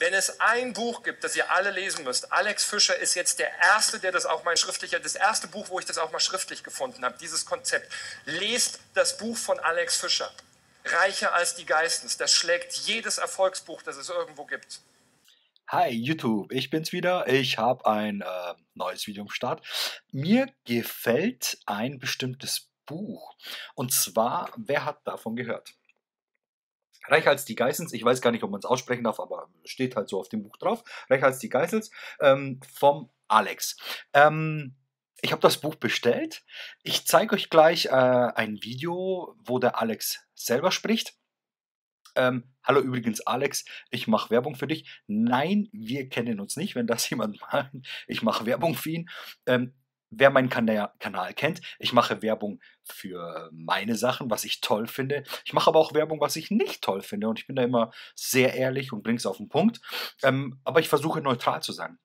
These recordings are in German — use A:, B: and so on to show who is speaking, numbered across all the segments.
A: Wenn es ein Buch gibt, das ihr alle lesen müsst, Alex Fischer ist jetzt der erste, der das auch mal schriftlich, das erste Buch, wo ich das auch mal schriftlich gefunden habe, dieses Konzept. Lest das Buch von Alex Fischer. Reicher als die Geistens. Das schlägt jedes Erfolgsbuch, das es irgendwo gibt. Hi YouTube, ich bin's wieder. Ich habe ein äh, neues Video am Start. Mir gefällt ein bestimmtes Buch. Und zwar, wer hat davon gehört? Reich als die Geissens, ich weiß gar nicht, ob man es aussprechen darf, aber steht halt so auf dem Buch drauf, Reich als die Geissens, ähm, vom Alex. Ähm, ich habe das Buch bestellt. Ich zeige euch gleich äh, ein Video, wo der Alex selber spricht. Ähm, hallo übrigens Alex, ich mache Werbung für dich. Nein, wir kennen uns nicht, wenn das jemand meint. Ich mache Werbung für ihn. Ähm, wer meinen Kanä Kanal kennt, ich mache Werbung für meine Sachen, was ich toll finde. Ich mache aber auch Werbung, was ich nicht toll finde. Und ich bin da immer sehr ehrlich und bringe es auf den Punkt. Ähm, aber ich versuche neutral zu sein.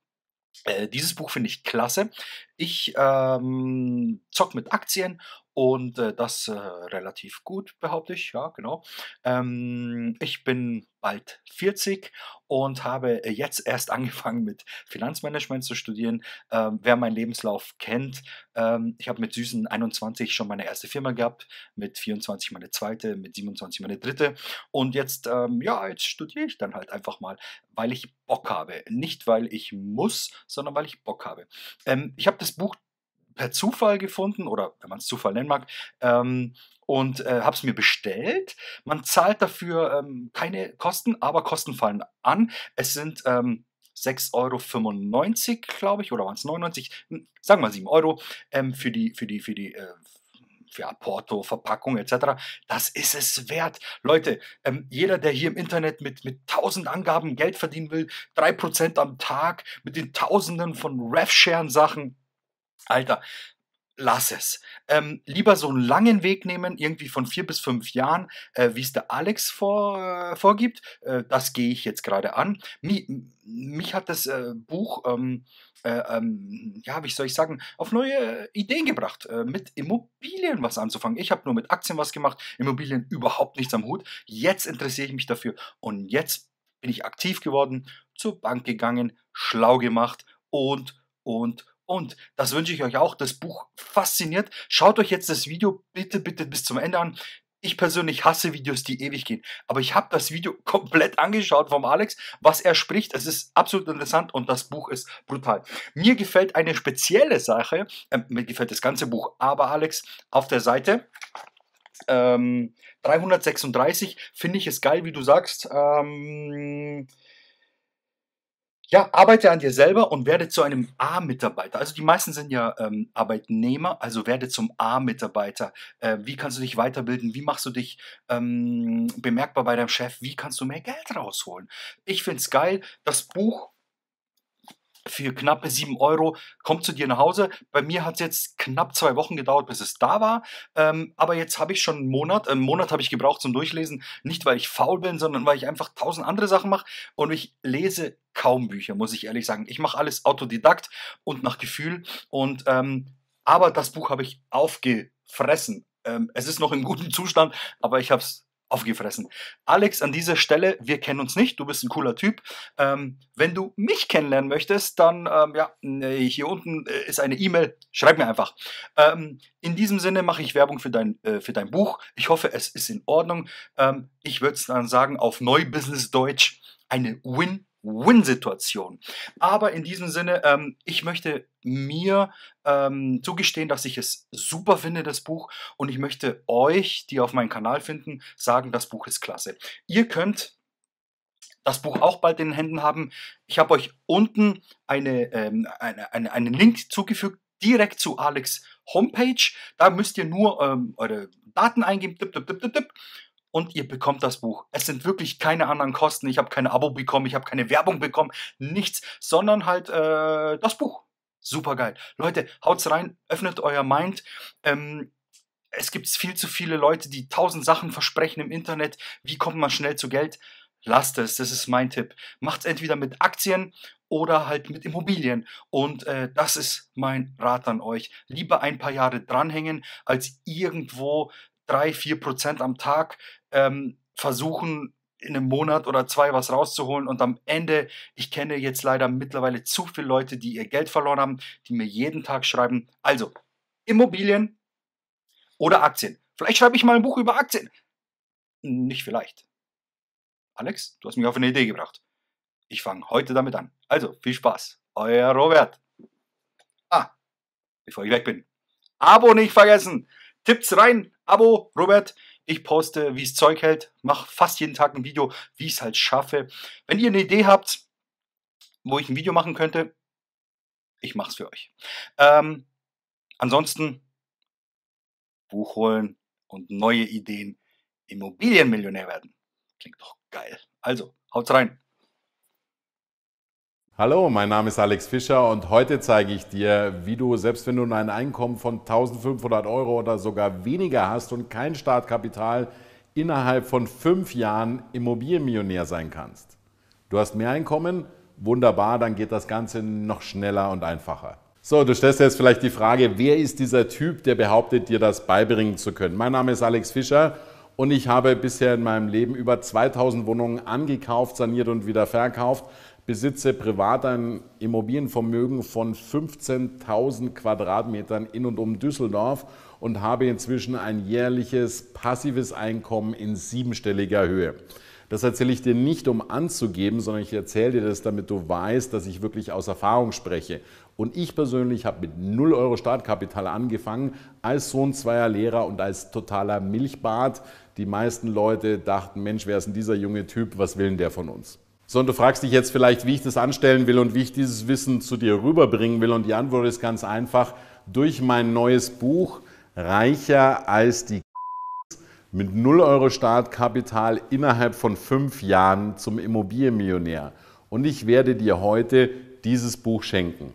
A: Äh, dieses Buch finde ich klasse. Ich ähm, zock mit Aktien und äh, das äh, relativ gut, behaupte ich, ja, genau. Ähm, ich bin bald 40 und habe äh, jetzt erst angefangen mit Finanzmanagement zu studieren. Ähm, wer meinen Lebenslauf kennt, ähm, ich habe mit süßen 21 schon meine erste Firma gehabt, mit 24 meine zweite, mit 27 meine dritte und jetzt, ähm, ja, jetzt studiere ich dann halt einfach mal, weil ich Bock habe. Nicht, weil ich muss, sondern weil ich Bock habe. Ähm, ich habe das Buch per Zufall gefunden oder wenn man es Zufall nennen mag ähm, und äh, habe es mir bestellt. Man zahlt dafür ähm, keine Kosten, aber Kosten fallen an. Es sind ähm, 6,95 Euro, glaube ich, oder waren es 99? Sagen wir 7 Euro ähm, für die, für die, für die äh, für Porto, Verpackung etc. Das ist es wert. Leute, ähm, jeder, der hier im Internet mit, mit 1000 Angaben Geld verdienen will, 3% am Tag, mit den Tausenden von RevShare-Sachen, Alter, lass es. Ähm, lieber so einen langen Weg nehmen, irgendwie von vier bis fünf Jahren, äh, wie es der Alex vor, äh, vorgibt. Äh, das gehe ich jetzt gerade an. Mi, mich hat das äh, Buch, ähm, äh, ähm, ja, wie soll ich sagen, auf neue Ideen gebracht, äh, mit Immobilien was anzufangen. Ich habe nur mit Aktien was gemacht, Immobilien überhaupt nichts am Hut. Jetzt interessiere ich mich dafür und jetzt bin ich aktiv geworden, zur Bank gegangen, schlau gemacht und, und, und, und das wünsche ich euch auch. Das Buch fasziniert. Schaut euch jetzt das Video bitte, bitte bis zum Ende an. Ich persönlich hasse Videos, die ewig gehen. Aber ich habe das Video komplett angeschaut vom Alex, was er spricht. Es ist absolut interessant und das Buch ist brutal. Mir gefällt eine spezielle Sache. Äh, mir gefällt das ganze Buch. Aber Alex, auf der Seite ähm, 336 finde ich es geil, wie du sagst. Ähm, ja, arbeite an dir selber und werde zu einem A-Mitarbeiter. Also die meisten sind ja ähm, Arbeitnehmer, also werde zum A-Mitarbeiter. Äh, wie kannst du dich weiterbilden? Wie machst du dich ähm, bemerkbar bei deinem Chef? Wie kannst du mehr Geld rausholen? Ich finde es geil. Das Buch für knappe 7 Euro, kommt zu dir nach Hause. Bei mir hat es jetzt knapp zwei Wochen gedauert, bis es da war. Ähm, aber jetzt habe ich schon einen Monat. Einen Monat habe ich gebraucht zum Durchlesen. Nicht, weil ich faul bin, sondern weil ich einfach tausend andere Sachen mache. Und ich lese kaum Bücher, muss ich ehrlich sagen. Ich mache alles autodidakt und nach Gefühl. Und ähm, aber das Buch habe ich aufgefressen. Ähm, es ist noch im guten Zustand, aber ich habe es aufgefressen. Alex, an dieser Stelle, wir kennen uns nicht, du bist ein cooler Typ. Ähm, wenn du mich kennenlernen möchtest, dann, ähm, ja, hier unten äh, ist eine E-Mail, schreib mir einfach. Ähm, in diesem Sinne mache ich Werbung für dein, äh, für dein Buch. Ich hoffe, es ist in Ordnung. Ähm, ich würde es dann sagen, auf Neubusiness-Deutsch, eine win Win- Win-Situation. Aber in diesem Sinne, ähm, ich möchte mir ähm, zugestehen, dass ich es super finde, das Buch. Und ich möchte euch, die auf meinem Kanal finden, sagen, das Buch ist klasse. Ihr könnt das Buch auch bald in den Händen haben. Ich habe euch unten eine, ähm, eine, eine, einen Link zugefügt, direkt zu Alex Homepage. Da müsst ihr nur ähm, eure Daten eingeben. Tipp, tipp, tipp, tipp, tipp und ihr bekommt das Buch. Es sind wirklich keine anderen Kosten. Ich habe kein Abo bekommen, ich habe keine Werbung bekommen, nichts, sondern halt äh, das Buch. Super geil. Leute, haut's rein, öffnet euer Mind. Ähm, es gibt viel zu viele Leute, die tausend Sachen versprechen im Internet. Wie kommt man schnell zu Geld? Lasst es, das ist mein Tipp. Macht's entweder mit Aktien oder halt mit Immobilien. Und äh, das ist mein Rat an euch. Lieber ein paar Jahre dranhängen, als irgendwo drei, vier Prozent am Tag ähm, versuchen, in einem Monat oder zwei was rauszuholen und am Ende, ich kenne jetzt leider mittlerweile zu viele Leute, die ihr Geld verloren haben, die mir jeden Tag schreiben, also Immobilien oder Aktien. Vielleicht schreibe ich mal ein Buch über Aktien. Nicht vielleicht. Alex, du hast mich auf eine Idee gebracht. Ich fange heute damit an. Also, viel Spaß. Euer Robert. Ah, bevor ich weg bin. Abo nicht vergessen. Tipps rein. Abo, Robert. Ich poste, wie es Zeug hält, mache fast jeden Tag ein Video, wie ich es halt schaffe. Wenn ihr eine Idee habt, wo ich ein Video machen könnte, ich mache es für euch. Ähm, ansonsten Buch holen und neue Ideen Immobilienmillionär werden. Klingt doch geil. Also,
B: haut rein. Hallo, mein Name ist Alex Fischer und heute zeige ich dir, wie du, selbst wenn du ein Einkommen von 1500 Euro oder sogar weniger hast und kein Startkapital, innerhalb von fünf Jahren Immobilienmillionär sein kannst. Du hast mehr Einkommen? Wunderbar, dann geht das Ganze noch schneller und einfacher. So, du stellst dir jetzt vielleicht die Frage, wer ist dieser Typ, der behauptet, dir das beibringen zu können? Mein Name ist Alex Fischer und ich habe bisher in meinem Leben über 2000 Wohnungen angekauft, saniert und wieder verkauft besitze privat ein Immobilienvermögen von 15.000 Quadratmetern in und um Düsseldorf und habe inzwischen ein jährliches passives Einkommen in siebenstelliger Höhe. Das erzähle ich dir nicht, um anzugeben, sondern ich erzähle dir das, damit du weißt, dass ich wirklich aus Erfahrung spreche. Und ich persönlich habe mit 0 Euro Startkapital angefangen, als Sohn zweier Lehrer und als totaler Milchbart. Die meisten Leute dachten, Mensch, wer ist denn dieser junge Typ, was will denn der von uns? sondern du fragst dich jetzt vielleicht, wie ich das anstellen will und wie ich dieses Wissen zu dir rüberbringen will. Und die Antwort ist ganz einfach, durch mein neues Buch Reicher als die mit 0 Euro Startkapital innerhalb von 5 Jahren zum Immobilienmillionär. Und ich werde dir heute dieses Buch schenken.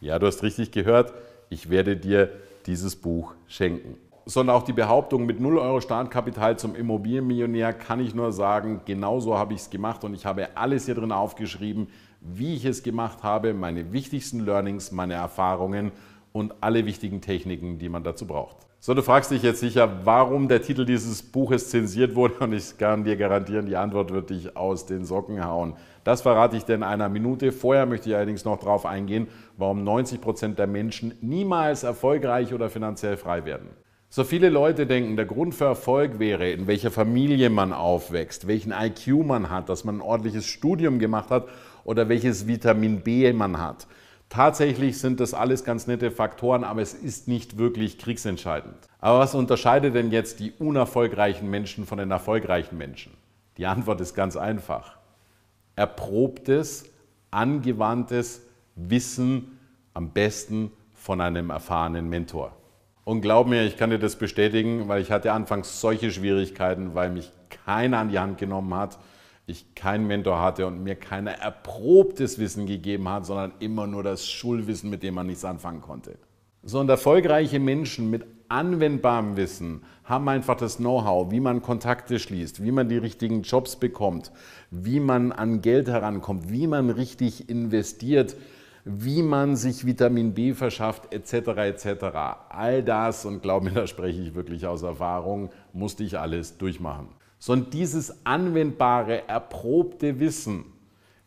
B: Ja, du hast richtig gehört, ich werde dir dieses Buch schenken sondern auch die Behauptung, mit 0 Euro Startkapital zum Immobilienmillionär kann ich nur sagen, genauso habe ich es gemacht und ich habe alles hier drin aufgeschrieben, wie ich es gemacht habe, meine wichtigsten Learnings, meine Erfahrungen und alle wichtigen Techniken, die man dazu braucht. So, du fragst dich jetzt sicher, warum der Titel dieses Buches zensiert wurde und ich kann dir garantieren, die Antwort wird dich aus den Socken hauen. Das verrate ich dir in einer Minute. Vorher möchte ich allerdings noch darauf eingehen, warum 90% Prozent der Menschen niemals erfolgreich oder finanziell frei werden. So viele Leute denken, der Grund für Erfolg wäre, in welcher Familie man aufwächst, welchen IQ man hat, dass man ein ordentliches Studium gemacht hat oder welches Vitamin B man hat. Tatsächlich sind das alles ganz nette Faktoren, aber es ist nicht wirklich kriegsentscheidend. Aber was unterscheidet denn jetzt die unerfolgreichen Menschen von den erfolgreichen Menschen? Die Antwort ist ganz einfach. Erprobtes, angewandtes Wissen am besten von einem erfahrenen Mentor. Und glaub mir, ich kann dir das bestätigen, weil ich hatte anfangs solche Schwierigkeiten, weil mich keiner an die Hand genommen hat, ich keinen Mentor hatte und mir keiner erprobtes Wissen gegeben hat, sondern immer nur das Schulwissen, mit dem man nichts anfangen konnte. So und erfolgreiche Menschen mit anwendbarem Wissen haben einfach das Know-how, wie man Kontakte schließt, wie man die richtigen Jobs bekommt, wie man an Geld herankommt, wie man richtig investiert, wie man sich Vitamin B verschafft, etc. etc. All das, und glaub mir, da spreche ich wirklich aus Erfahrung, musste ich alles durchmachen. Sondern dieses anwendbare, erprobte Wissen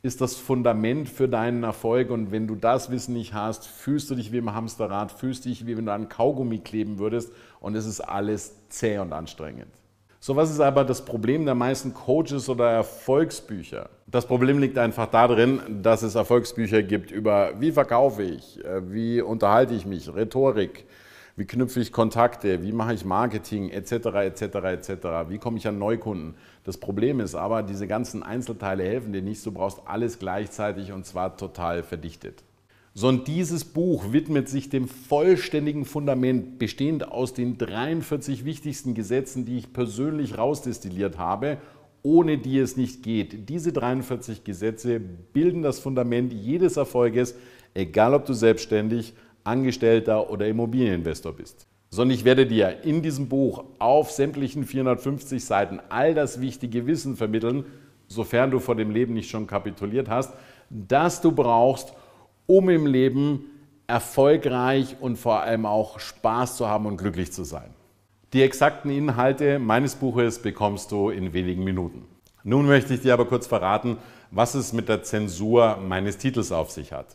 B: ist das Fundament für deinen Erfolg. Und wenn du das Wissen nicht hast, fühlst du dich wie im Hamsterrad, fühlst dich wie wenn du an Kaugummi kleben würdest. Und es ist alles zäh und anstrengend. So was ist aber das Problem der meisten Coaches oder Erfolgsbücher. Das Problem liegt einfach darin, dass es Erfolgsbücher gibt über wie verkaufe ich, äh, wie unterhalte ich mich, Rhetorik, wie knüpfe ich Kontakte, wie mache ich Marketing etc. etc. etc. Wie komme ich an Neukunden? Das Problem ist aber, diese ganzen Einzelteile helfen dir nicht. Du brauchst alles gleichzeitig und zwar total verdichtet sondern dieses Buch widmet sich dem vollständigen Fundament, bestehend aus den 43 wichtigsten Gesetzen, die ich persönlich rausdestilliert habe, ohne die es nicht geht. Diese 43 Gesetze bilden das Fundament jedes Erfolges, egal ob du selbstständig, Angestellter oder Immobilieninvestor bist. Sondern ich werde dir in diesem Buch auf sämtlichen 450 Seiten all das wichtige Wissen vermitteln, sofern du vor dem Leben nicht schon kapituliert hast, das du brauchst, um im Leben erfolgreich und vor allem auch Spaß zu haben und glücklich zu sein. Die exakten Inhalte meines Buches bekommst du in wenigen Minuten. Nun möchte ich dir aber kurz verraten, was es mit der Zensur meines Titels auf sich hat.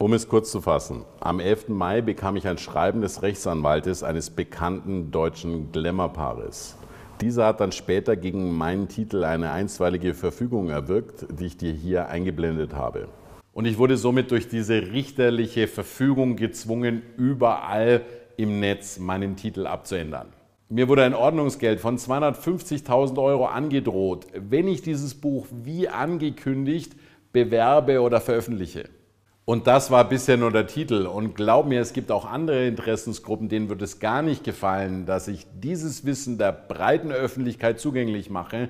B: Um es kurz zu fassen, am 11. Mai bekam ich ein Schreiben des Rechtsanwaltes eines bekannten deutschen Glamour-Paares. Dieser hat dann später gegen meinen Titel eine einstweilige Verfügung erwirkt, die ich dir hier eingeblendet habe. Und ich wurde somit durch diese richterliche Verfügung gezwungen, überall im Netz meinen Titel abzuändern. Mir wurde ein Ordnungsgeld von 250.000 Euro angedroht, wenn ich dieses Buch wie angekündigt bewerbe oder veröffentliche. Und das war bisher nur der Titel. Und glaub mir, es gibt auch andere Interessensgruppen, denen wird es gar nicht gefallen, dass ich dieses Wissen der breiten Öffentlichkeit zugänglich mache,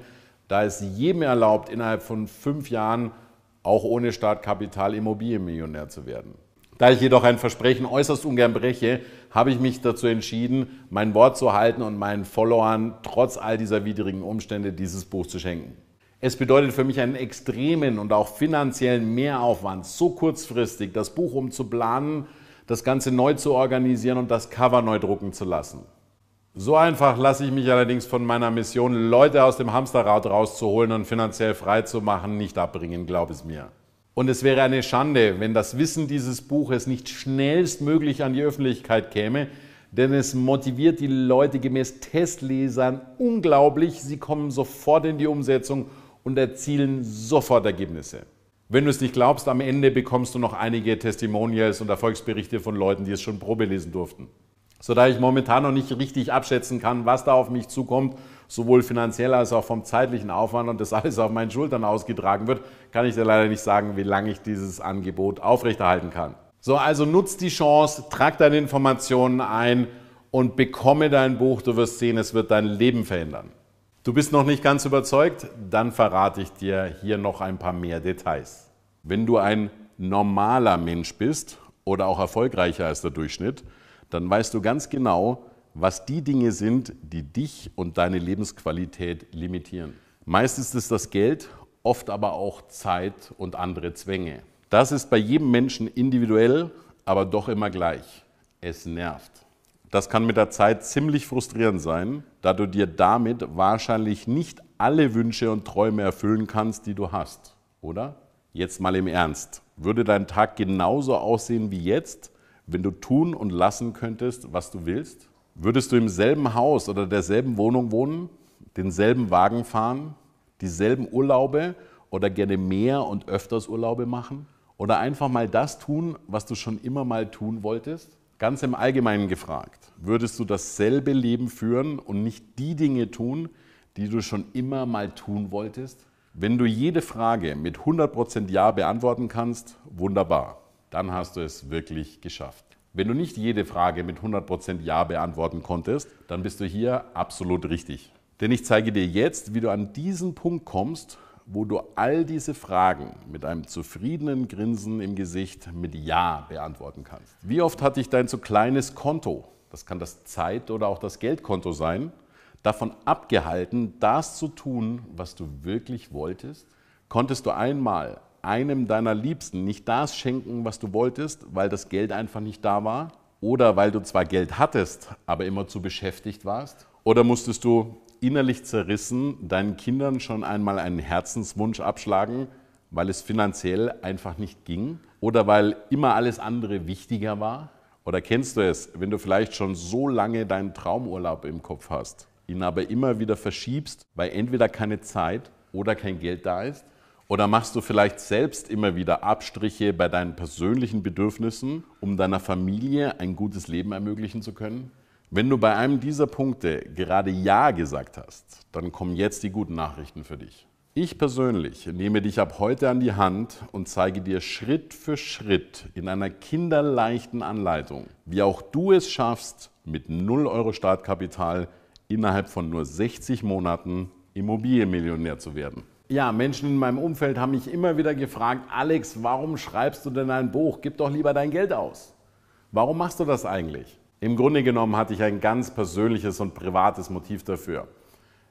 B: da es jedem erlaubt, innerhalb von fünf Jahren auch ohne Startkapital Immobilienmillionär zu werden. Da ich jedoch ein Versprechen äußerst ungern breche, habe ich mich dazu entschieden, mein Wort zu halten und meinen Followern trotz all dieser widrigen Umstände dieses Buch zu schenken. Es bedeutet für mich einen extremen und auch finanziellen Mehraufwand, so kurzfristig das Buch umzuplanen, das Ganze neu zu organisieren und das Cover neu drucken zu lassen. So einfach lasse ich mich allerdings von meiner Mission, Leute aus dem Hamsterrad rauszuholen und finanziell frei zu machen, nicht abbringen, glaub es mir. Und es wäre eine Schande, wenn das Wissen dieses Buches nicht schnellstmöglich an die Öffentlichkeit käme, denn es motiviert die Leute gemäß Testlesern unglaublich, sie kommen sofort in die Umsetzung und erzielen sofort Ergebnisse. Wenn du es nicht glaubst, am Ende bekommst du noch einige Testimonials und Erfolgsberichte von Leuten, die es schon probelesen durften sodass ich momentan noch nicht richtig abschätzen kann, was da auf mich zukommt, sowohl finanziell als auch vom zeitlichen Aufwand und das alles auf meinen Schultern ausgetragen wird, kann ich dir leider nicht sagen, wie lange ich dieses Angebot aufrechterhalten kann. So, also nutzt die Chance, trag deine Informationen ein und bekomme dein Buch. Du wirst sehen, es wird dein Leben verändern. Du bist noch nicht ganz überzeugt? Dann verrate ich dir hier noch ein paar mehr Details. Wenn du ein normaler Mensch bist oder auch erfolgreicher als der Durchschnitt, dann weißt du ganz genau, was die Dinge sind, die dich und deine Lebensqualität limitieren. Meist ist es das Geld, oft aber auch Zeit und andere Zwänge. Das ist bei jedem Menschen individuell, aber doch immer gleich. Es nervt. Das kann mit der Zeit ziemlich frustrierend sein, da du dir damit wahrscheinlich nicht alle Wünsche und Träume erfüllen kannst, die du hast, oder? Jetzt mal im Ernst. Würde dein Tag genauso aussehen wie jetzt, wenn du tun und lassen könntest, was du willst, würdest du im selben Haus oder derselben Wohnung wohnen, denselben Wagen fahren, dieselben Urlaube oder gerne mehr und öfters Urlaube machen? Oder einfach mal das tun, was du schon immer mal tun wolltest? Ganz im Allgemeinen gefragt, würdest du dasselbe Leben führen und nicht die Dinge tun, die du schon immer mal tun wolltest? Wenn du jede Frage mit 100% Ja beantworten kannst, wunderbar dann hast du es wirklich geschafft. Wenn du nicht jede Frage mit 100% Ja beantworten konntest, dann bist du hier absolut richtig. Denn ich zeige dir jetzt, wie du an diesen Punkt kommst, wo du all diese Fragen mit einem zufriedenen Grinsen im Gesicht mit Ja beantworten kannst. Wie oft hat dich dein zu kleines Konto, das kann das Zeit- oder auch das Geldkonto sein, davon abgehalten, das zu tun, was du wirklich wolltest? Konntest du einmal einem deiner Liebsten nicht das schenken, was du wolltest, weil das Geld einfach nicht da war? Oder weil du zwar Geld hattest, aber immer zu beschäftigt warst? Oder musstest du innerlich zerrissen deinen Kindern schon einmal einen Herzenswunsch abschlagen, weil es finanziell einfach nicht ging? Oder weil immer alles andere wichtiger war? Oder kennst du es, wenn du vielleicht schon so lange deinen Traumurlaub im Kopf hast, ihn aber immer wieder verschiebst, weil entweder keine Zeit oder kein Geld da ist? Oder machst du vielleicht selbst immer wieder Abstriche bei deinen persönlichen Bedürfnissen, um deiner Familie ein gutes Leben ermöglichen zu können? Wenn du bei einem dieser Punkte gerade Ja gesagt hast, dann kommen jetzt die guten Nachrichten für dich. Ich persönlich nehme dich ab heute an die Hand und zeige dir Schritt für Schritt in einer kinderleichten Anleitung, wie auch du es schaffst, mit 0 Euro Startkapital innerhalb von nur 60 Monaten Immobilienmillionär zu werden ja, Menschen in meinem Umfeld haben mich immer wieder gefragt, Alex, warum schreibst du denn ein Buch? Gib doch lieber dein Geld aus. Warum machst du das eigentlich? Im Grunde genommen hatte ich ein ganz persönliches und privates Motiv dafür.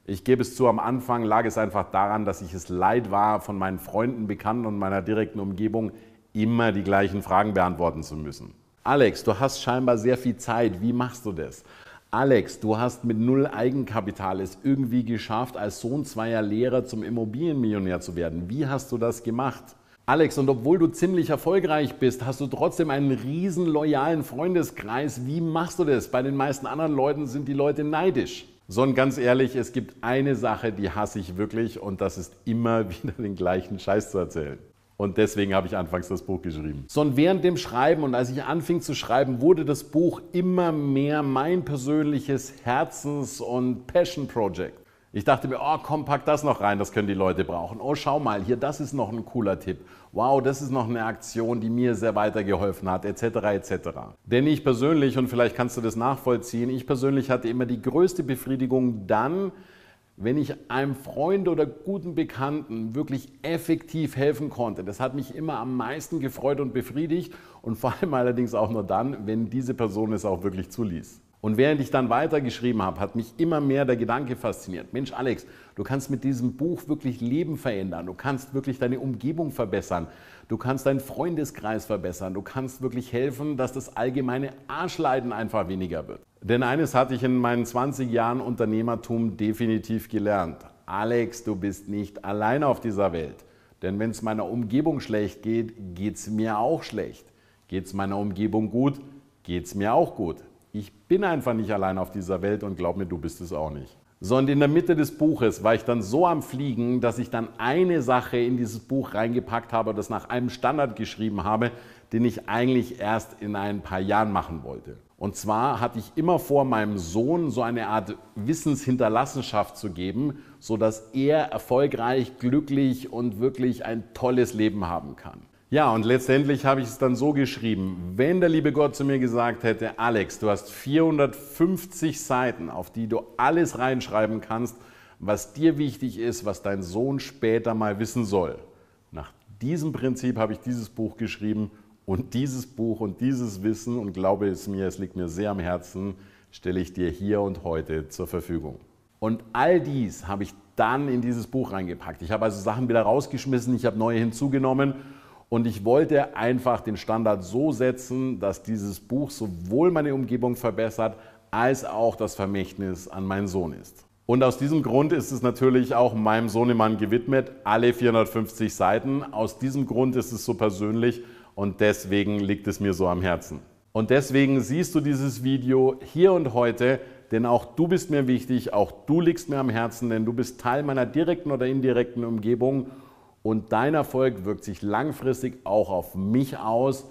B: Ich gebe es zu, am Anfang lag es einfach daran, dass ich es leid war, von meinen Freunden, Bekannten und meiner direkten Umgebung immer die gleichen Fragen beantworten zu müssen. Alex, du hast scheinbar sehr viel Zeit. Wie machst du das? Alex, du hast mit null Eigenkapital es irgendwie geschafft, als Sohn zweier Lehrer zum Immobilienmillionär zu werden. Wie hast du das gemacht? Alex, und obwohl du ziemlich erfolgreich bist, hast du trotzdem einen riesen loyalen Freundeskreis. Wie machst du das? Bei den meisten anderen Leuten sind die Leute neidisch. So und ganz ehrlich, es gibt eine Sache, die hasse ich wirklich und das ist immer wieder den gleichen Scheiß zu erzählen. Und deswegen habe ich anfangs das Buch geschrieben. So, und während dem Schreiben und als ich anfing zu schreiben, wurde das Buch immer mehr mein persönliches Herzens- und Passion-Project. Ich dachte mir, oh komm, pack das noch rein, das können die Leute brauchen. Oh, schau mal, hier, das ist noch ein cooler Tipp. Wow, das ist noch eine Aktion, die mir sehr weitergeholfen hat, etc., etc. Denn ich persönlich, und vielleicht kannst du das nachvollziehen, ich persönlich hatte immer die größte Befriedigung dann, wenn ich einem Freund oder guten Bekannten wirklich effektiv helfen konnte, das hat mich immer am meisten gefreut und befriedigt und vor allem allerdings auch nur dann, wenn diese Person es auch wirklich zuließ. Und während ich dann weitergeschrieben habe, hat mich immer mehr der Gedanke fasziniert. Mensch, Alex, du kannst mit diesem Buch wirklich Leben verändern. Du kannst wirklich deine Umgebung verbessern. Du kannst deinen Freundeskreis verbessern. Du kannst wirklich helfen, dass das allgemeine Arschleiden einfach weniger wird. Denn eines hatte ich in meinen 20 Jahren Unternehmertum definitiv gelernt. Alex, du bist nicht allein auf dieser Welt. Denn wenn es meiner Umgebung schlecht geht, geht es mir auch schlecht. Geht es meiner Umgebung gut, geht es mir auch gut. Ich bin einfach nicht allein auf dieser Welt und glaub mir, du bist es auch nicht sondern in der Mitte des Buches war ich dann so am Fliegen, dass ich dann eine Sache in dieses Buch reingepackt habe, das nach einem Standard geschrieben habe, den ich eigentlich erst in ein paar Jahren machen wollte. Und zwar hatte ich immer vor, meinem Sohn so eine Art Wissenshinterlassenschaft zu geben, sodass er erfolgreich, glücklich und wirklich ein tolles Leben haben kann. Ja, und letztendlich habe ich es dann so geschrieben, wenn der liebe Gott zu mir gesagt hätte, Alex, du hast 450 Seiten, auf die du alles reinschreiben kannst, was dir wichtig ist, was dein Sohn später mal wissen soll. Nach diesem Prinzip habe ich dieses Buch geschrieben und dieses Buch und dieses Wissen und glaube es mir, es liegt mir sehr am Herzen, stelle ich dir hier und heute zur Verfügung. Und all dies habe ich dann in dieses Buch reingepackt. Ich habe also Sachen wieder rausgeschmissen, ich habe neue hinzugenommen und ich wollte einfach den Standard so setzen, dass dieses Buch sowohl meine Umgebung verbessert, als auch das Vermächtnis an meinen Sohn ist. Und aus diesem Grund ist es natürlich auch meinem Sohnemann gewidmet, alle 450 Seiten. Aus diesem Grund ist es so persönlich und deswegen liegt es mir so am Herzen. Und deswegen siehst du dieses Video hier und heute, denn auch du bist mir wichtig, auch du liegst mir am Herzen, denn du bist Teil meiner direkten oder indirekten Umgebung und dein Erfolg wirkt sich langfristig auch auf mich aus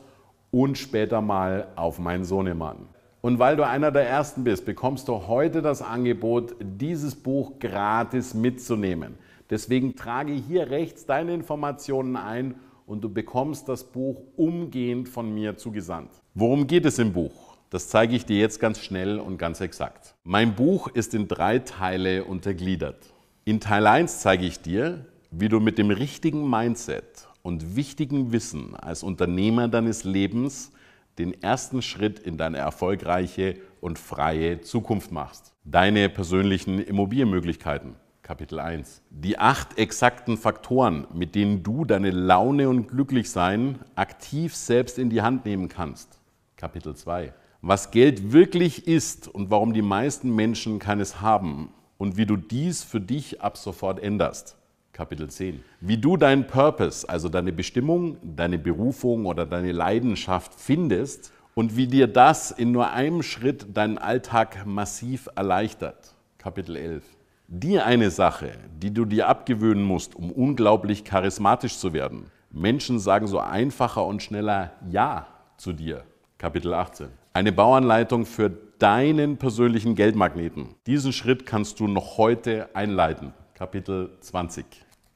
B: und später mal auf meinen Sohnemann. Und weil du einer der Ersten bist, bekommst du heute das Angebot, dieses Buch gratis mitzunehmen. Deswegen trage hier rechts deine Informationen ein und du bekommst das Buch umgehend von mir zugesandt. Worum geht es im Buch? Das zeige ich dir jetzt ganz schnell und ganz exakt. Mein Buch ist in drei Teile untergliedert. In Teil 1 zeige ich dir, wie du mit dem richtigen Mindset und wichtigen Wissen als Unternehmer deines Lebens den ersten Schritt in deine erfolgreiche und freie Zukunft machst. Deine persönlichen Immobilienmöglichkeiten. Kapitel 1. Die acht exakten Faktoren, mit denen du deine Laune und Glücklichsein aktiv selbst in die Hand nehmen kannst. Kapitel 2. Was Geld wirklich ist und warum die meisten Menschen keines haben und wie du dies für dich ab sofort änderst. Kapitel 10. Wie du deinen Purpose, also deine Bestimmung, deine Berufung oder deine Leidenschaft findest und wie dir das in nur einem Schritt deinen Alltag massiv erleichtert. Kapitel 11. Die eine Sache, die du dir abgewöhnen musst, um unglaublich charismatisch zu werden. Menschen sagen so einfacher und schneller Ja zu dir. Kapitel 18. Eine Bauanleitung für deinen persönlichen Geldmagneten. Diesen Schritt kannst du noch heute einleiten. Kapitel 20.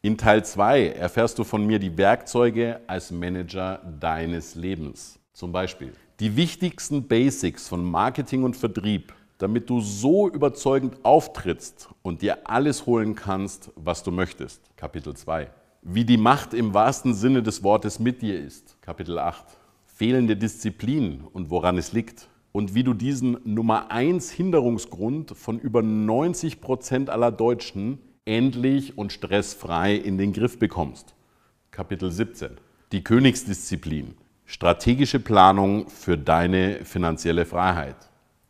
B: In Teil 2 erfährst du von mir die Werkzeuge als Manager deines Lebens. Zum Beispiel die wichtigsten Basics von Marketing und Vertrieb, damit du so überzeugend auftrittst und dir alles holen kannst, was du möchtest. Kapitel 2. Wie die Macht im wahrsten Sinne des Wortes mit dir ist. Kapitel 8. Fehlende Disziplin und woran es liegt. Und wie du diesen Nummer 1 Hinderungsgrund von über 90 Prozent aller Deutschen endlich und stressfrei in den Griff bekommst. Kapitel 17. Die Königsdisziplin. Strategische Planung für deine finanzielle Freiheit.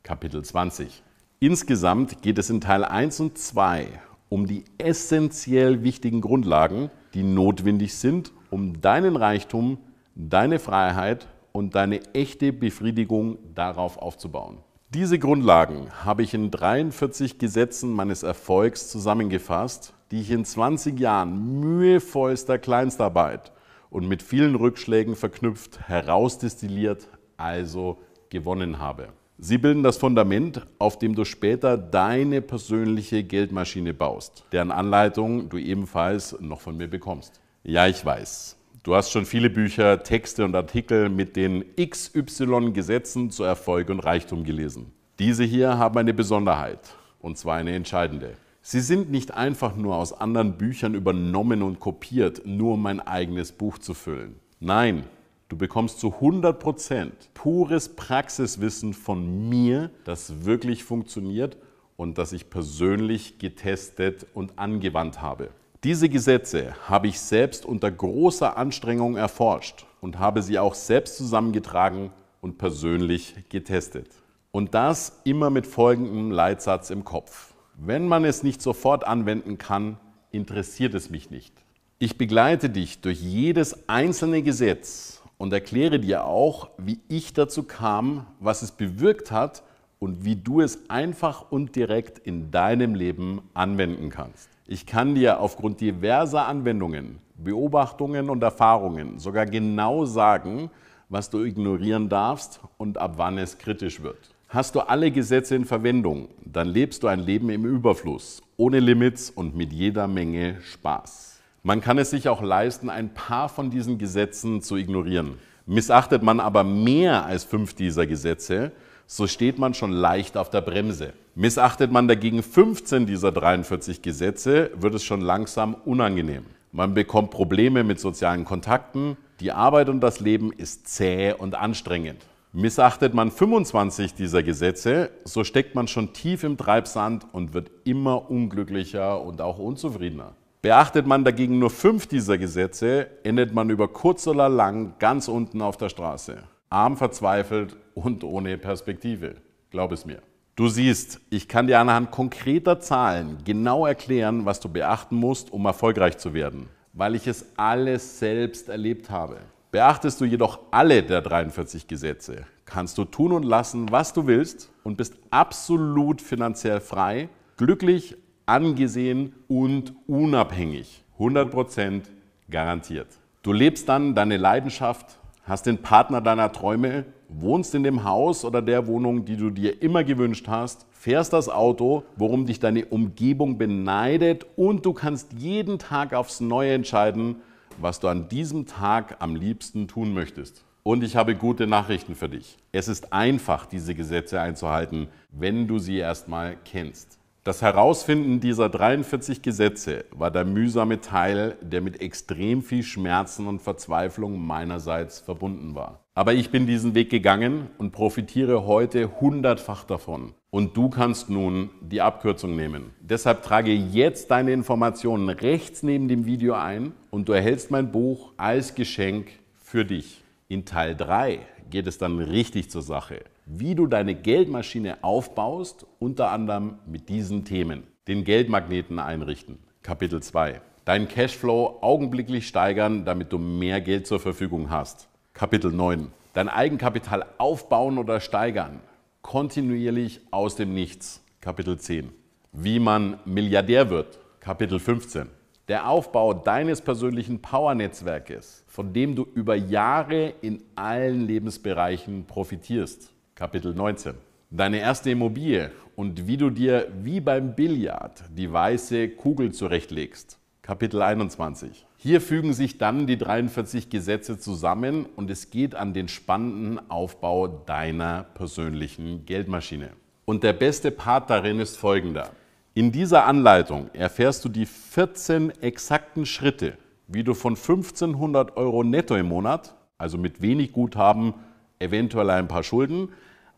B: Kapitel 20. Insgesamt geht es in Teil 1 und 2 um die essentiell wichtigen Grundlagen, die notwendig sind, um deinen Reichtum, deine Freiheit und deine echte Befriedigung darauf aufzubauen. Diese Grundlagen habe ich in 43 Gesetzen meines Erfolgs zusammengefasst, die ich in 20 Jahren mühevollster Kleinstarbeit und mit vielen Rückschlägen verknüpft herausdestilliert, also gewonnen habe. Sie bilden das Fundament, auf dem du später deine persönliche Geldmaschine baust, deren Anleitung du ebenfalls noch von mir bekommst. Ja, ich weiß. Du hast schon viele Bücher, Texte und Artikel mit den XY-Gesetzen zu Erfolg und Reichtum gelesen. Diese hier haben eine Besonderheit, und zwar eine entscheidende. Sie sind nicht einfach nur aus anderen Büchern übernommen und kopiert, nur um mein eigenes Buch zu füllen. Nein, du bekommst zu 100% pures Praxiswissen von mir, das wirklich funktioniert und das ich persönlich getestet und angewandt habe. Diese Gesetze habe ich selbst unter großer Anstrengung erforscht und habe sie auch selbst zusammengetragen und persönlich getestet. Und das immer mit folgendem Leitsatz im Kopf. Wenn man es nicht sofort anwenden kann, interessiert es mich nicht. Ich begleite dich durch jedes einzelne Gesetz und erkläre dir auch, wie ich dazu kam, was es bewirkt hat und wie du es einfach und direkt in deinem Leben anwenden kannst. Ich kann dir aufgrund diverser Anwendungen, Beobachtungen und Erfahrungen sogar genau sagen, was du ignorieren darfst und ab wann es kritisch wird. Hast du alle Gesetze in Verwendung, dann lebst du ein Leben im Überfluss, ohne Limits und mit jeder Menge Spaß. Man kann es sich auch leisten, ein paar von diesen Gesetzen zu ignorieren. Missachtet man aber mehr als fünf dieser Gesetze, so steht man schon leicht auf der Bremse. Missachtet man dagegen 15 dieser 43 Gesetze, wird es schon langsam unangenehm. Man bekommt Probleme mit sozialen Kontakten, die Arbeit und das Leben ist zäh und anstrengend. Missachtet man 25 dieser Gesetze, so steckt man schon tief im Treibsand und wird immer unglücklicher und auch unzufriedener. Beachtet man dagegen nur 5 dieser Gesetze, endet man über kurz oder lang ganz unten auf der Straße, arm verzweifelt und ohne Perspektive. Glaub es mir. Du siehst, ich kann dir anhand konkreter Zahlen genau erklären, was du beachten musst, um erfolgreich zu werden, weil ich es alles selbst erlebt habe. Beachtest du jedoch alle der 43 Gesetze, kannst du tun und lassen, was du willst und bist absolut finanziell frei, glücklich, angesehen und unabhängig. 100% garantiert. Du lebst dann deine Leidenschaft, hast den Partner deiner Träume wohnst in dem Haus oder der Wohnung, die du dir immer gewünscht hast, fährst das Auto, worum dich deine Umgebung beneidet und du kannst jeden Tag aufs Neue entscheiden, was du an diesem Tag am liebsten tun möchtest. Und ich habe gute Nachrichten für dich. Es ist einfach, diese Gesetze einzuhalten, wenn du sie erstmal kennst. Das Herausfinden dieser 43 Gesetze war der mühsame Teil, der mit extrem viel Schmerzen und Verzweiflung meinerseits verbunden war. Aber ich bin diesen Weg gegangen und profitiere heute hundertfach davon. Und du kannst nun die Abkürzung nehmen. Deshalb trage jetzt deine Informationen rechts neben dem Video ein und du erhältst mein Buch als Geschenk für dich. In Teil 3 geht es dann richtig zur Sache, wie du deine Geldmaschine aufbaust, unter anderem mit diesen Themen. Den Geldmagneten einrichten, Kapitel 2. Deinen Cashflow augenblicklich steigern, damit du mehr Geld zur Verfügung hast. Kapitel 9. Dein Eigenkapital aufbauen oder steigern. Kontinuierlich aus dem Nichts. Kapitel 10. Wie man Milliardär wird. Kapitel 15. Der Aufbau deines persönlichen Powernetzwerkes, von dem du über Jahre in allen Lebensbereichen profitierst. Kapitel 19. Deine erste Immobilie und wie du dir wie beim Billard die weiße Kugel zurechtlegst. Kapitel 21. Hier fügen sich dann die 43 Gesetze zusammen und es geht an den spannenden Aufbau deiner persönlichen Geldmaschine. Und der beste Part darin ist folgender. In dieser Anleitung erfährst du die 14 exakten Schritte, wie du von 1500 Euro netto im Monat, also mit wenig Guthaben, eventuell ein paar Schulden,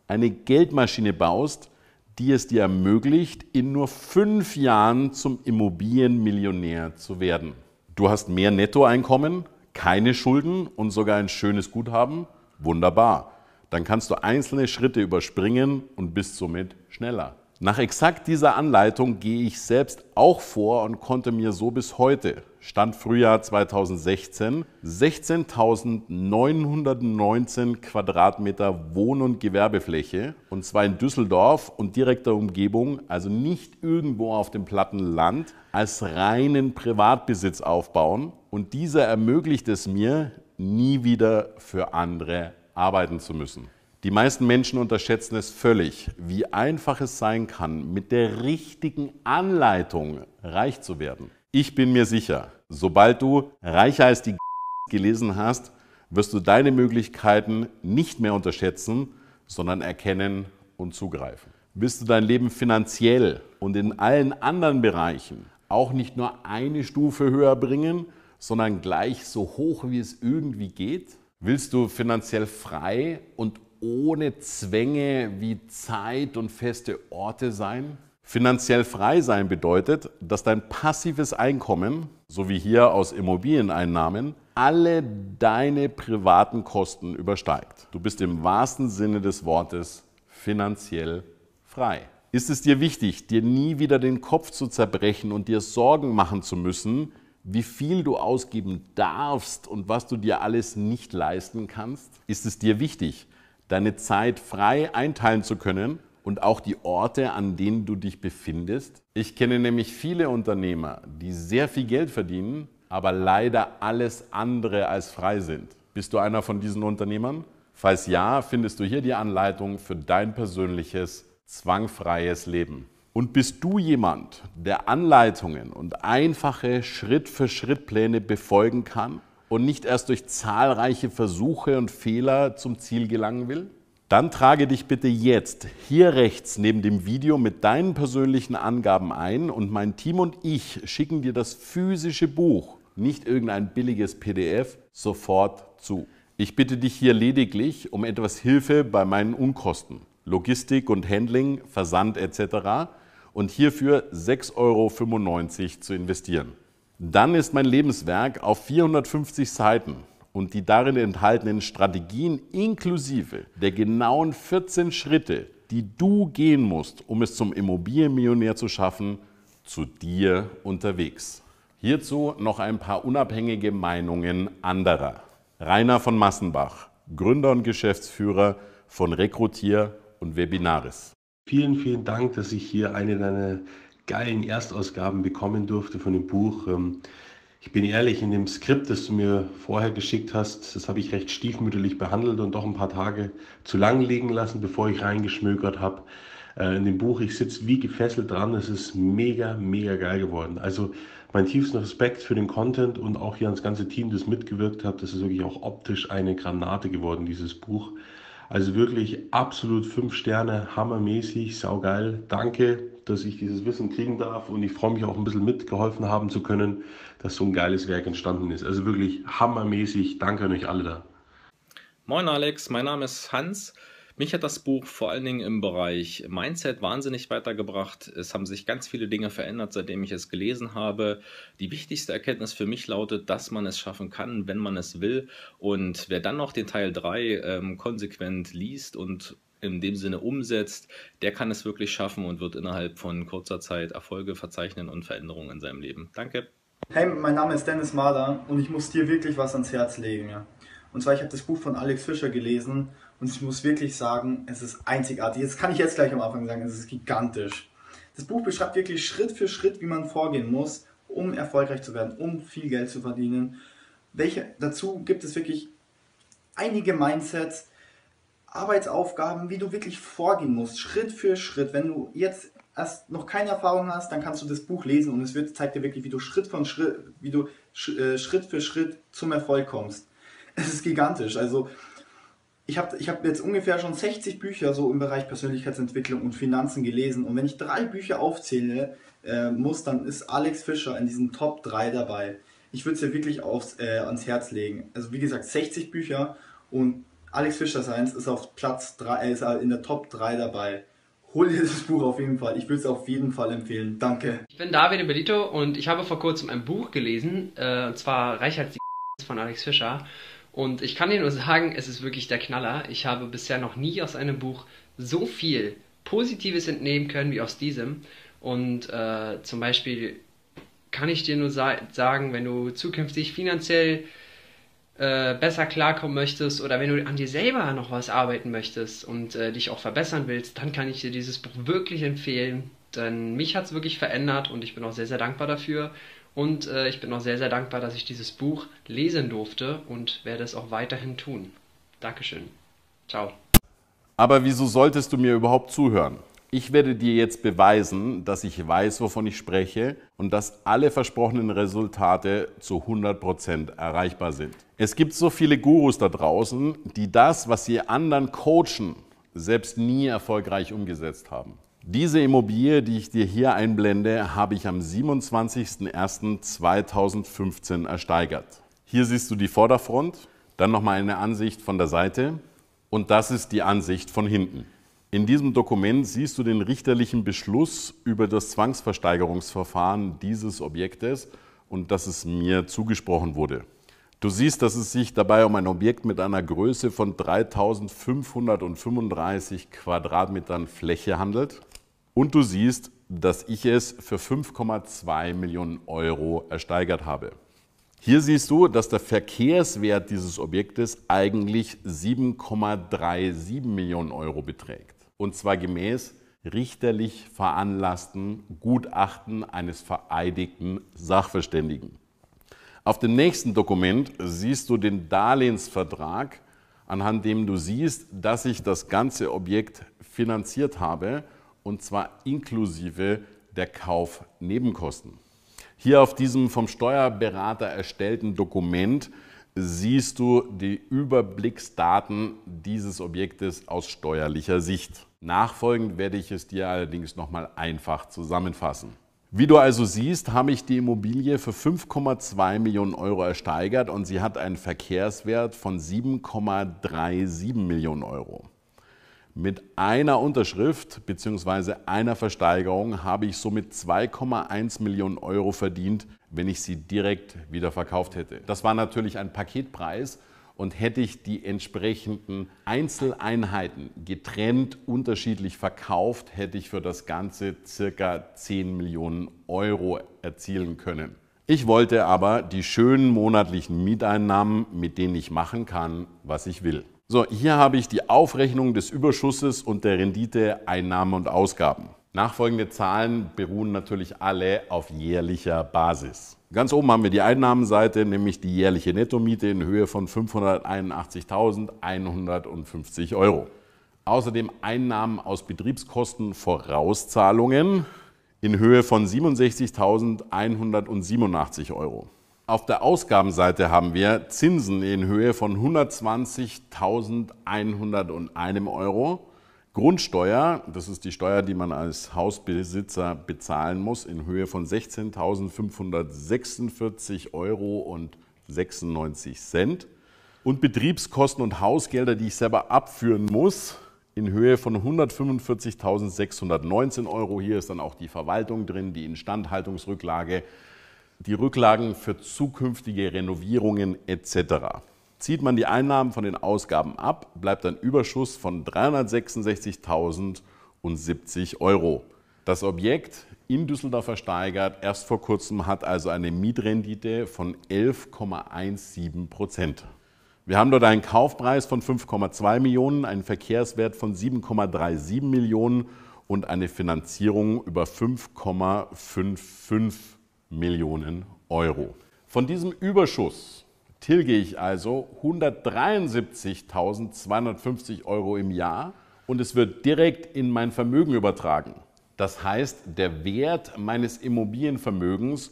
B: eine Geldmaschine baust, die es dir ermöglicht, in nur fünf Jahren zum Immobilienmillionär zu werden. Du hast mehr Nettoeinkommen, keine Schulden und sogar ein schönes Guthaben. Wunderbar. Dann kannst du einzelne Schritte überspringen und bist somit schneller. Nach exakt dieser Anleitung gehe ich selbst auch vor und konnte mir so bis heute Stand Frühjahr 2016 16.919 Quadratmeter Wohn- und Gewerbefläche und zwar in Düsseldorf und direkter Umgebung, also nicht irgendwo auf dem platten Land, als reinen Privatbesitz aufbauen und dieser ermöglicht es mir, nie wieder für andere arbeiten zu müssen. Die meisten Menschen unterschätzen es völlig, wie einfach es sein kann, mit der richtigen Anleitung reich zu werden. Ich bin mir sicher, sobald du reicher als die gelesen hast, wirst du deine Möglichkeiten nicht mehr unterschätzen, sondern erkennen und zugreifen. Willst du dein Leben finanziell und in allen anderen Bereichen auch nicht nur eine Stufe höher bringen, sondern gleich so hoch, wie es irgendwie geht? Willst du finanziell frei und ohne Zwänge wie Zeit und feste Orte sein? Finanziell frei sein bedeutet, dass dein passives Einkommen, so wie hier aus Immobilieneinnahmen, alle deine privaten Kosten übersteigt. Du bist im wahrsten Sinne des Wortes finanziell frei. Ist es dir wichtig, dir nie wieder den Kopf zu zerbrechen und dir Sorgen machen zu müssen, wie viel du ausgeben darfst und was du dir alles nicht leisten kannst? Ist es dir wichtig, deine Zeit frei einteilen zu können und auch die Orte, an denen du dich befindest. Ich kenne nämlich viele Unternehmer, die sehr viel Geld verdienen, aber leider alles andere als frei sind. Bist du einer von diesen Unternehmern? Falls ja, findest du hier die Anleitung für dein persönliches, zwangfreies Leben. Und bist du jemand, der Anleitungen und einfache Schritt-für-Schritt-Pläne befolgen kann und nicht erst durch zahlreiche Versuche und Fehler zum Ziel gelangen will? Dann trage dich bitte jetzt hier rechts neben dem Video mit deinen persönlichen Angaben ein und mein Team und ich schicken dir das physische Buch, nicht irgendein billiges PDF, sofort zu. Ich bitte dich hier lediglich um etwas Hilfe bei meinen Unkosten, Logistik und Handling, Versand etc. und hierfür 6,95 Euro zu investieren. Dann ist mein Lebenswerk auf 450 Seiten und die darin enthaltenen Strategien inklusive der genauen 14 Schritte, die du gehen musst, um es zum Immobilienmillionär zu schaffen, zu dir unterwegs. Hierzu noch ein paar unabhängige Meinungen anderer. Rainer von Massenbach, Gründer und Geschäftsführer von Rekrutier und Webinaris. Vielen, vielen Dank, dass ich hier eine deiner geilen Erstausgaben bekommen durfte von dem Buch. Ähm, ich bin ehrlich, in dem Skript, das du mir vorher geschickt hast, das habe ich recht stiefmütterlich behandelt und doch ein paar Tage zu lang liegen lassen, bevor ich reingeschmökert habe. Äh, in dem Buch, ich sitze wie gefesselt dran, es ist mega, mega geil geworden. Also mein tiefsten Respekt für den Content und auch hier ans ganze Team, das mitgewirkt hat. Das ist wirklich auch optisch eine Granate geworden, dieses Buch. Also wirklich absolut fünf Sterne, hammermäßig, saugeil. Danke, dass ich dieses Wissen kriegen darf und ich freue mich auch ein bisschen mitgeholfen haben zu können, dass so ein geiles Werk entstanden ist. Also wirklich hammermäßig, danke an euch alle da.
C: Moin Alex, mein Name ist Hans. Mich hat das Buch vor allen Dingen im Bereich Mindset wahnsinnig weitergebracht. Es haben sich ganz viele Dinge verändert, seitdem ich es gelesen habe. Die wichtigste Erkenntnis für mich lautet, dass man es schaffen kann, wenn man es will. Und wer dann noch den Teil 3 ähm, konsequent liest und in dem Sinne umsetzt, der kann es wirklich schaffen und wird innerhalb von kurzer Zeit Erfolge verzeichnen und Veränderungen in seinem Leben. Danke. Hey, mein Name ist Dennis Mader und ich muss dir wirklich was ans Herz legen. Und zwar, ich habe das Buch von Alex Fischer gelesen und ich muss wirklich sagen, es ist einzigartig. Jetzt kann ich jetzt gleich am Anfang sagen, es ist gigantisch. Das Buch beschreibt wirklich Schritt für Schritt, wie man vorgehen muss, um erfolgreich zu werden, um viel Geld zu verdienen. Welche, dazu gibt es wirklich einige Mindsets, Arbeitsaufgaben, wie du wirklich vorgehen musst, Schritt für Schritt. Wenn du jetzt erst noch keine Erfahrung hast, dann kannst du das Buch lesen und es wird, zeigt dir wirklich, wie du Schritt von Schritt, wie du äh, Schritt für Schritt zum Erfolg kommst. Es ist gigantisch. Also ich habe ich hab jetzt ungefähr schon 60 Bücher so im Bereich Persönlichkeitsentwicklung und Finanzen gelesen. Und wenn ich drei Bücher aufzähle äh, muss, dann ist Alex Fischer in diesen Top 3 dabei. Ich würde es dir wirklich aufs, äh, ans Herz legen. Also wie gesagt, 60 Bücher und Alex Fischer Science ist auf Platz 3, äh, ist halt in der Top 3 dabei. Hol dir das Buch auf jeden Fall. Ich würde es auf jeden Fall empfehlen. Danke.
A: Ich bin David Belito und ich habe vor kurzem ein Buch gelesen, äh, und zwar Reichheit von Alex Fischer. Und ich kann dir nur sagen, es ist wirklich der Knaller. Ich habe bisher noch nie aus einem Buch so viel Positives entnehmen können wie aus diesem. Und äh, zum Beispiel kann ich dir nur sa sagen, wenn du zukünftig finanziell äh, besser klarkommen möchtest oder wenn du an dir selber noch was arbeiten möchtest und äh, dich auch verbessern willst, dann kann ich dir dieses Buch wirklich empfehlen. Denn mich hat es wirklich verändert und ich bin auch sehr, sehr dankbar dafür. Und äh, ich bin auch sehr, sehr dankbar, dass ich dieses Buch lesen durfte und werde es auch weiterhin tun. Dankeschön. Ciao.
B: Aber wieso solltest du mir überhaupt zuhören? Ich werde dir jetzt beweisen, dass ich weiß, wovon ich spreche und dass alle versprochenen Resultate zu 100% erreichbar sind. Es gibt so viele Gurus da draußen, die das, was sie anderen coachen, selbst nie erfolgreich umgesetzt haben. Diese Immobilie, die ich dir hier einblende, habe ich am 27.01.2015 ersteigert. Hier siehst du die Vorderfront, dann nochmal eine Ansicht von der Seite und das ist die Ansicht von hinten. In diesem Dokument siehst du den richterlichen Beschluss über das Zwangsversteigerungsverfahren dieses Objektes und dass es mir zugesprochen wurde. Du siehst, dass es sich dabei um ein Objekt mit einer Größe von 3535 Quadratmetern Fläche handelt. Und du siehst, dass ich es für 5,2 Millionen Euro ersteigert habe. Hier siehst du, dass der Verkehrswert dieses Objektes eigentlich 7,37 Millionen Euro beträgt. Und zwar gemäß richterlich veranlassten Gutachten eines vereidigten Sachverständigen. Auf dem nächsten Dokument siehst du den Darlehensvertrag, anhand dem du siehst, dass ich das ganze Objekt finanziert habe und zwar inklusive der Kaufnebenkosten. Hier auf diesem vom Steuerberater erstellten Dokument siehst du die Überblicksdaten dieses Objektes aus steuerlicher Sicht. Nachfolgend werde ich es dir allerdings nochmal einfach zusammenfassen. Wie du also siehst, habe ich die Immobilie für 5,2 Millionen Euro ersteigert und sie hat einen Verkehrswert von 7,37 Millionen Euro. Mit einer Unterschrift bzw. einer Versteigerung habe ich somit 2,1 Millionen Euro verdient, wenn ich sie direkt wieder verkauft hätte. Das war natürlich ein Paketpreis und hätte ich die entsprechenden Einzeleinheiten getrennt unterschiedlich verkauft, hätte ich für das Ganze circa 10 Millionen Euro erzielen können. Ich wollte aber die schönen monatlichen Mieteinnahmen, mit denen ich machen kann, was ich will. So, hier habe ich die Aufrechnung des Überschusses und der Rendite, Einnahmen und Ausgaben. Nachfolgende Zahlen beruhen natürlich alle auf jährlicher Basis. Ganz oben haben wir die Einnahmenseite, nämlich die jährliche Nettomiete in Höhe von 581.150 Euro. Außerdem Einnahmen aus Betriebskosten, Vorauszahlungen in Höhe von 67.187 Euro. Auf der Ausgabenseite haben wir Zinsen in Höhe von 120.101 Euro. Grundsteuer, das ist die Steuer, die man als Hausbesitzer bezahlen muss, in Höhe von 16.546 Euro und 96 Cent. Und Betriebskosten und Hausgelder, die ich selber abführen muss, in Höhe von 145.619 Euro. Hier ist dann auch die Verwaltung drin, die Instandhaltungsrücklage, die Rücklagen für zukünftige Renovierungen etc. Zieht man die Einnahmen von den Ausgaben ab, bleibt ein Überschuss von 366.070 Euro. Das Objekt in Düsseldorf versteigert erst vor kurzem hat also eine Mietrendite von 11,17 Prozent. Wir haben dort einen Kaufpreis von 5,2 Millionen, einen Verkehrswert von 7,37 Millionen und eine Finanzierung über 5,55 Millionen. Millionen Euro. Von diesem Überschuss tilge ich also 173.250 Euro im Jahr und es wird direkt in mein Vermögen übertragen. Das heißt, der Wert meines Immobilienvermögens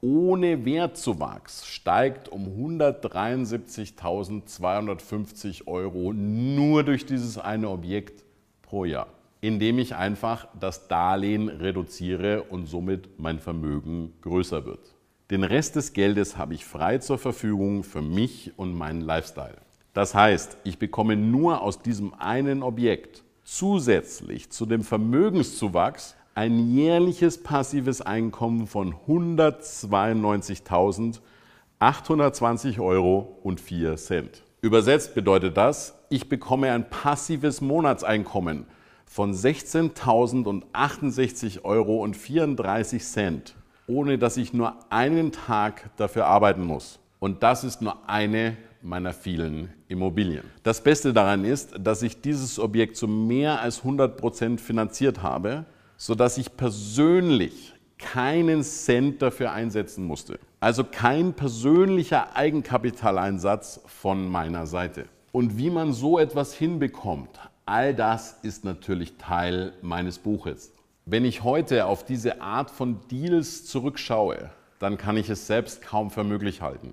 B: ohne Wertzuwachs steigt um 173.250 Euro nur durch dieses eine Objekt pro Jahr indem ich einfach das Darlehen reduziere und somit mein Vermögen größer wird. Den Rest des Geldes habe ich frei zur Verfügung für mich und meinen Lifestyle. Das heißt, ich bekomme nur aus diesem einen Objekt zusätzlich zu dem Vermögenszuwachs ein jährliches passives Einkommen von 192.820 Euro und 4 Cent. Übersetzt bedeutet das, ich bekomme ein passives Monatseinkommen von 16.068,34 Euro, ohne dass ich nur einen Tag dafür arbeiten muss. Und das ist nur eine meiner vielen Immobilien. Das Beste daran ist, dass ich dieses Objekt zu mehr als 100% Prozent finanziert habe, sodass ich persönlich keinen Cent dafür einsetzen musste. Also kein persönlicher Eigenkapitaleinsatz von meiner Seite. Und wie man so etwas hinbekommt, All das ist natürlich Teil meines Buches. Wenn ich heute auf diese Art von Deals zurückschaue, dann kann ich es selbst kaum für möglich halten.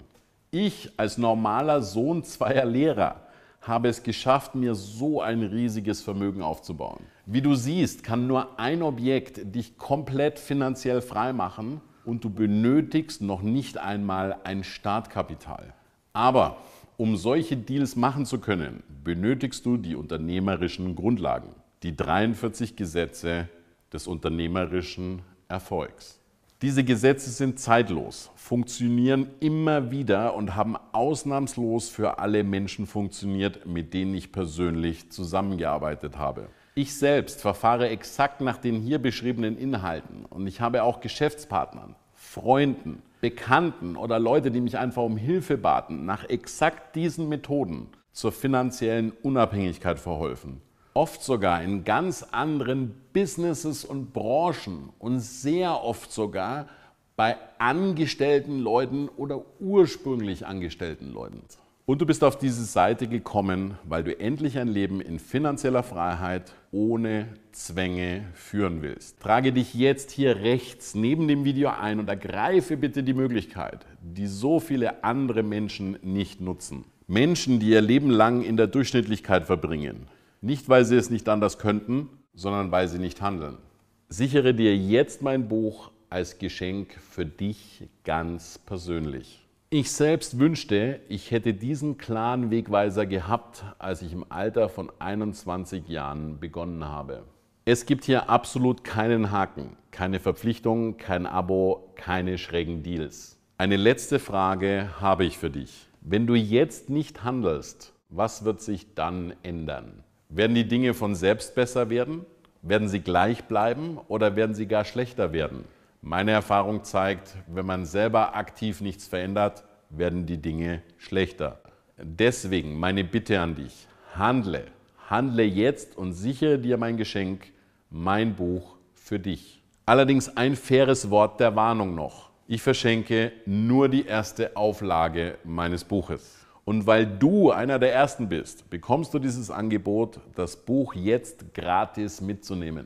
B: Ich als normaler Sohn zweier Lehrer habe es geschafft, mir so ein riesiges Vermögen aufzubauen. Wie du siehst, kann nur ein Objekt dich komplett finanziell frei machen und du benötigst noch nicht einmal ein Startkapital. Aber um solche Deals machen zu können, benötigst du die unternehmerischen Grundlagen, die 43 Gesetze des unternehmerischen Erfolgs. Diese Gesetze sind zeitlos, funktionieren immer wieder und haben ausnahmslos für alle Menschen funktioniert, mit denen ich persönlich zusammengearbeitet habe. Ich selbst verfahre exakt nach den hier beschriebenen Inhalten und ich habe auch Geschäftspartnern, Freunden, Bekannten oder Leute, die mich einfach um Hilfe baten, nach exakt diesen Methoden zur finanziellen Unabhängigkeit verholfen. Oft sogar in ganz anderen Businesses und Branchen und sehr oft sogar bei angestellten Leuten oder ursprünglich angestellten Leuten. Und du bist auf diese Seite gekommen, weil du endlich ein Leben in finanzieller Freiheit ohne Zwänge führen willst. Trage dich jetzt hier rechts neben dem Video ein und ergreife bitte die Möglichkeit, die so viele andere Menschen nicht nutzen. Menschen, die ihr Leben lang in der Durchschnittlichkeit verbringen. Nicht, weil sie es nicht anders könnten, sondern weil sie nicht handeln. Sichere dir jetzt mein Buch als Geschenk für dich ganz persönlich. Ich selbst wünschte, ich hätte diesen klaren Wegweiser gehabt, als ich im Alter von 21 Jahren begonnen habe. Es gibt hier absolut keinen Haken, keine Verpflichtung, kein Abo, keine schrägen Deals. Eine letzte Frage habe ich für dich. Wenn du jetzt nicht handelst, was wird sich dann ändern? Werden die Dinge von selbst besser werden? Werden sie gleich bleiben oder werden sie gar schlechter werden? Meine Erfahrung zeigt, wenn man selber aktiv nichts verändert, werden die Dinge schlechter. Deswegen meine Bitte an dich, handle, handle jetzt und sichere dir mein Geschenk, mein Buch für dich. Allerdings ein faires Wort der Warnung noch. Ich verschenke nur die erste Auflage meines Buches. Und weil du einer der Ersten bist, bekommst du dieses Angebot, das Buch jetzt gratis mitzunehmen.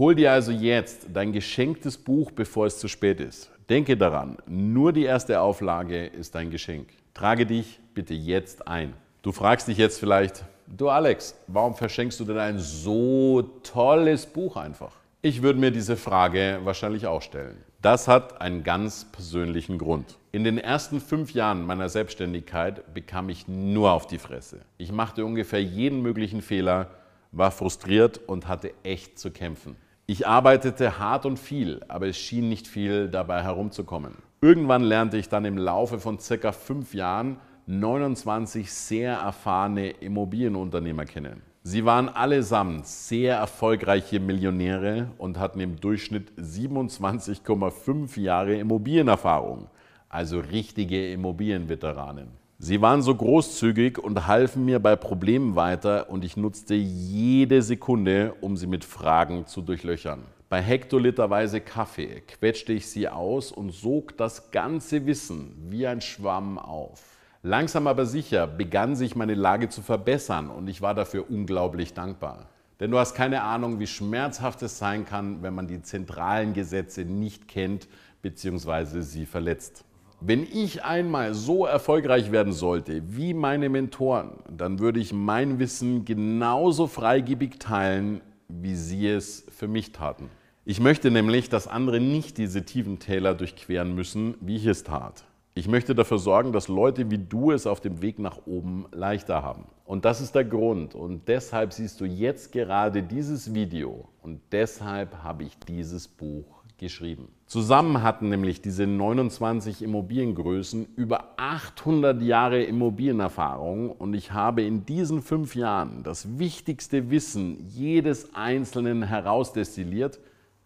B: Hol dir also jetzt dein geschenktes Buch, bevor es zu spät ist. Denke daran, nur die erste Auflage ist dein Geschenk. Trage dich bitte jetzt ein. Du fragst dich jetzt vielleicht, du Alex, warum verschenkst du denn ein so tolles Buch einfach? Ich würde mir diese Frage wahrscheinlich auch stellen. Das hat einen ganz persönlichen Grund. In den ersten fünf Jahren meiner Selbstständigkeit bekam ich nur auf die Fresse. Ich machte ungefähr jeden möglichen Fehler, war frustriert und hatte echt zu kämpfen. Ich arbeitete hart und viel, aber es schien nicht viel dabei herumzukommen. Irgendwann lernte ich dann im Laufe von circa fünf Jahren 29 sehr erfahrene Immobilienunternehmer kennen. Sie waren allesamt sehr erfolgreiche Millionäre und hatten im Durchschnitt 27,5 Jahre Immobilienerfahrung, also richtige Immobilienveteranen. Sie waren so großzügig und halfen mir bei Problemen weiter und ich nutzte jede Sekunde, um sie mit Fragen zu durchlöchern. Bei hektoliterweise Kaffee quetschte ich sie aus und sog das ganze Wissen wie ein Schwamm auf. Langsam aber sicher begann sich meine Lage zu verbessern und ich war dafür unglaublich dankbar. Denn du hast keine Ahnung, wie schmerzhaft es sein kann, wenn man die zentralen Gesetze nicht kennt bzw. sie verletzt. Wenn ich einmal so erfolgreich werden sollte wie meine Mentoren, dann würde ich mein Wissen genauso freigebig teilen, wie sie es für mich taten. Ich möchte nämlich, dass andere nicht diese tiefen Täler durchqueren müssen, wie ich es tat. Ich möchte dafür sorgen, dass Leute wie du es auf dem Weg nach oben leichter haben. Und das ist der Grund. Und deshalb siehst du jetzt gerade dieses Video. Und deshalb habe ich dieses Buch geschrieben. Zusammen hatten nämlich diese 29 Immobiliengrößen über 800 Jahre Immobilienerfahrung und ich habe in diesen fünf Jahren das wichtigste Wissen jedes Einzelnen herausdestilliert,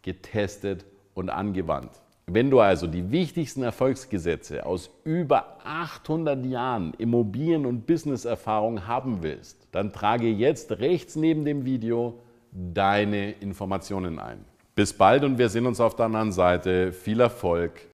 B: getestet und angewandt. Wenn du also die wichtigsten Erfolgsgesetze aus über 800 Jahren Immobilien- und Businesserfahrung haben willst, dann trage jetzt rechts neben dem Video deine Informationen ein. Bis bald und wir sehen uns auf der anderen Seite. Viel Erfolg.